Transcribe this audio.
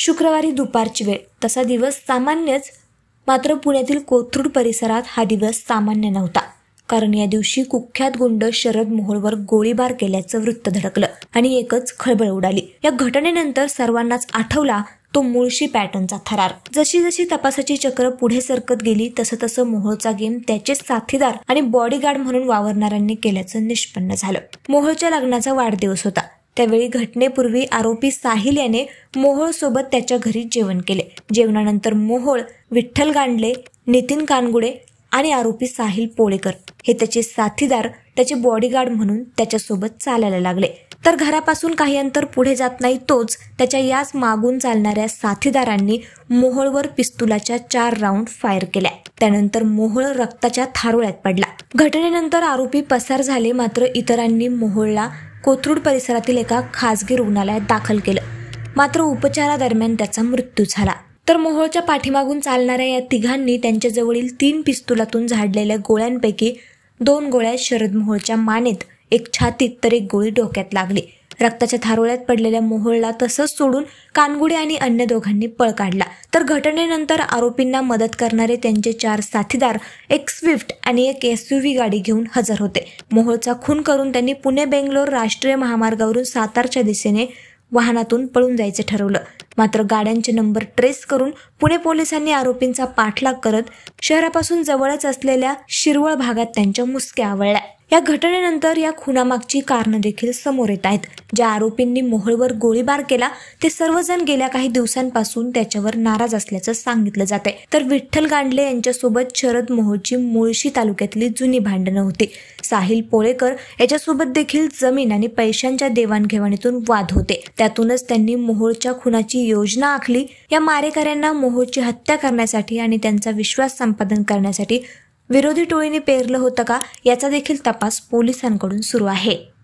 शुक्रवारी दुपारची वेळ तसा दिवस सामान्यच मात्र पुण्यातील कोथरूड परिसरात हा दिवस सामान्य नव्हता कारण या दिवशी कुख्यात गुंड शरद मोहोळवर गोळीबार केल्याचं वृत्त धडकलं आणि एकच खळबळ उडाली या घटनेनंतर सर्वांनाच आठवला तो मुळशी पॅटर्नचा थरार जशी जशी तपासाची चक्र पुढे सरकत गेली तसं तसं मोहोळचा गेम त्याचे साथीदार आणि बॉडीगार्ड म्हणून वावरणाऱ्यांनी केल्याचं निष्पन्न झालं मोहोळच्या लग्नाचा वाढदिवस होता त्यावेळी घटनेपूर्वी आरोपी साहिल याने मोहोळसोबत त्याच्या घरी जेवण केले जेवणानंतर मोहोळ विठ्ठल गांडले नितीन कानगुडे आणि आरोपी साहिल पोळेकर हे त्याचे साथीदार त्याचे बॉडीगार्ड म्हणून त्याच्यासोबत चालायला लागले तर घरापासून काही अंतर पुढे जात नाही तोच त्याच्या याच मागून चालणाऱ्या साथीदारांनी मोहोळवर पिस्तुलाच्या चार राऊंड फायर केल्या त्यानंतर मोहोळ रक्ताच्या थारोळ्यात पडला घटनेनंतर आरोपी पसार झाले मात्र इतरांनी मोहोळला कोथरूड परिसरातील एका खासगी रुग्णालयात दाखल केलं मात्र उपचारादरम्यान त्याचा मृत्यू झाला तर मोहोळच्या पाठीमागून चालणाऱ्या या तिघांनी त्यांच्याजवळील तीन पिस्तुलातून झाडलेल्या गोळ्यांपैकी दोन गोळ्या शरद मोहोळच्या मानेत एक छातीत तर एक गोळी डोक्यात लागली रक्ताच्या थारोळ्यात पडलेल्या मोहोळला तसंच सोडून कानगुडे आणि अन्य दोघांनी पळ काढला तर घटनेनंतर आरोपींना मदत करणारे त्यांचे चार साथीदार एक स्विफ्ट आणि एक एसयूव्ही गाडी घेऊन हजर होते मोहोळचा खून करून त्यांनी पुणे बेंगलोर राष्ट्रीय महामार्गावरून सातारच्या दिशेने वाहनातून पळून जायचे ठरवलं मात्र गाड्यांचे नंबर ट्रेस करून पुणे पोलिसांनी आरोपींचा पाठलाग करत शहरापासून जवळच असलेल्या शिरवळ भागात त्यांच्या मुसक्या आवळल्या या घटनेनंतर या खुनामागची कारणं देखील समोर येत आहेत ज्या आरोपींनी मोहळवर गोळीबार केला ते सर्वजण गेल्या काही दिवसांपासून त्याच्यावर नाराज असल्याचं सांगितलं जाते तर विठ्ठल गांडले यांच्यासोबत शरद मोहोळची मुळशी तालुक्यातली जुनी भांडणं होती साहिल पोळेकर याच्यासोबत देखील जमीन आणि पैशांच्या देवाणघेवाणीतून वाद होते त्यातूनच त्यांनी मोहोळच्या खुनाची योजना आखली या मारेकऱ्यांना मोहोळची हत्या करण्यासाठी आणि त्यांचा विश्वास संपादन करण्यासाठी विरोधी टोळीने पेरलं होतं का याचा देखील तपास पोलिसांकडून सुरू आहे